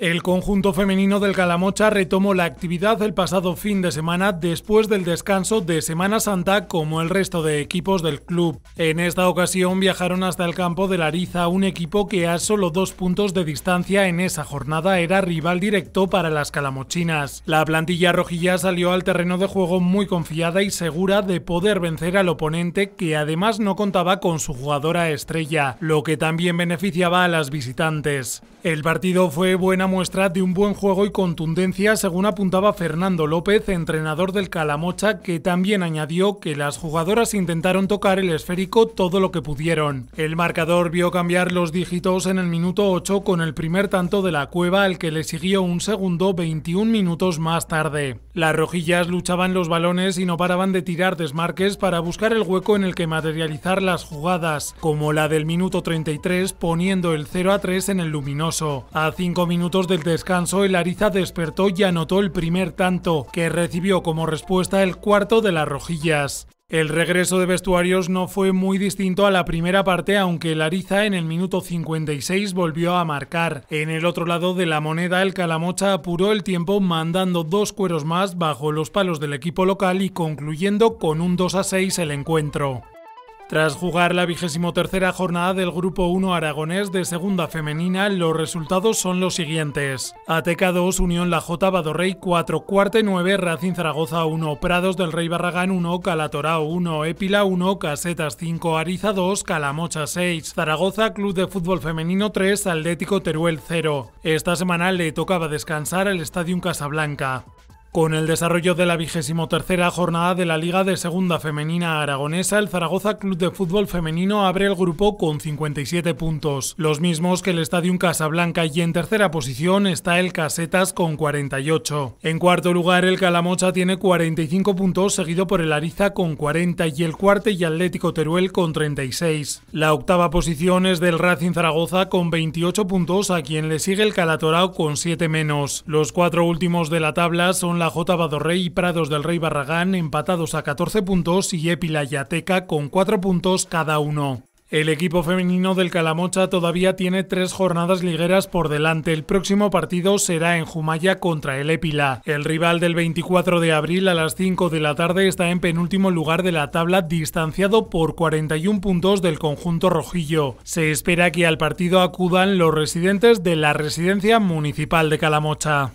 El conjunto femenino del Calamocha retomó la actividad el pasado fin de semana después del descanso de Semana Santa como el resto de equipos del club. En esta ocasión viajaron hasta el campo de Lariza, un equipo que a solo dos puntos de distancia en esa jornada era rival directo para las calamochinas. La plantilla rojilla salió al terreno de juego muy confiada y segura de poder vencer al oponente que además no contaba con su jugadora estrella, lo que también beneficiaba a las visitantes. El partido fue buena muestra de un buen juego y contundencia, según apuntaba Fernando López, entrenador del Calamocha, que también añadió que las jugadoras intentaron tocar el esférico todo lo que pudieron. El marcador vio cambiar los dígitos en el minuto 8 con el primer tanto de la cueva, al que le siguió un segundo 21 minutos más tarde. Las rojillas luchaban los balones y no paraban de tirar desmarques para buscar el hueco en el que materializar las jugadas, como la del minuto 33 poniendo el 0 a 3 en el luminoso. A 5 minutos del descanso, el Ariza despertó y anotó el primer tanto, que recibió como respuesta el cuarto de las rojillas. El regreso de vestuarios no fue muy distinto a la primera parte, aunque Lariza en el minuto 56 volvió a marcar. En el otro lado de la moneda, el Calamocha apuró el tiempo mandando dos cueros más bajo los palos del equipo local y concluyendo con un 2 a 6 el encuentro. Tras jugar la vigésimo tercera jornada del Grupo 1 aragonés de segunda femenina, los resultados son los siguientes. Ateca 2, Unión La J, Badorrey 4, Cuarte 9, Racing Zaragoza 1, Prados del Rey Barragán 1, Calatorao 1, Epila 1, Casetas 5, Ariza 2, Calamocha 6, Zaragoza Club de Fútbol Femenino 3, Atlético Teruel 0. Esta semana le tocaba descansar al Estadio Casablanca. Con el desarrollo de la vigésimo tercera jornada de la Liga de Segunda Femenina Aragonesa, el Zaragoza Club de Fútbol Femenino abre el grupo con 57 puntos, los mismos que el Estadio Casablanca y en tercera posición está el Casetas con 48. En cuarto lugar el Calamocha tiene 45 puntos, seguido por el Ariza con 40 y el Cuarte y Atlético Teruel con 36. La octava posición es del Racing Zaragoza con 28 puntos, a quien le sigue el Calatorao con 7 menos. Los cuatro últimos de la tabla son la J. Badorrey y Prados del Rey Barragán empatados a 14 puntos y Épila y Ateca con 4 puntos cada uno. El equipo femenino del Calamocha todavía tiene tres jornadas ligueras por delante. El próximo partido será en Jumaya contra el Épila. El rival del 24 de abril a las 5 de la tarde está en penúltimo lugar de la tabla, distanciado por 41 puntos del conjunto rojillo. Se espera que al partido acudan los residentes de la residencia municipal de Calamocha.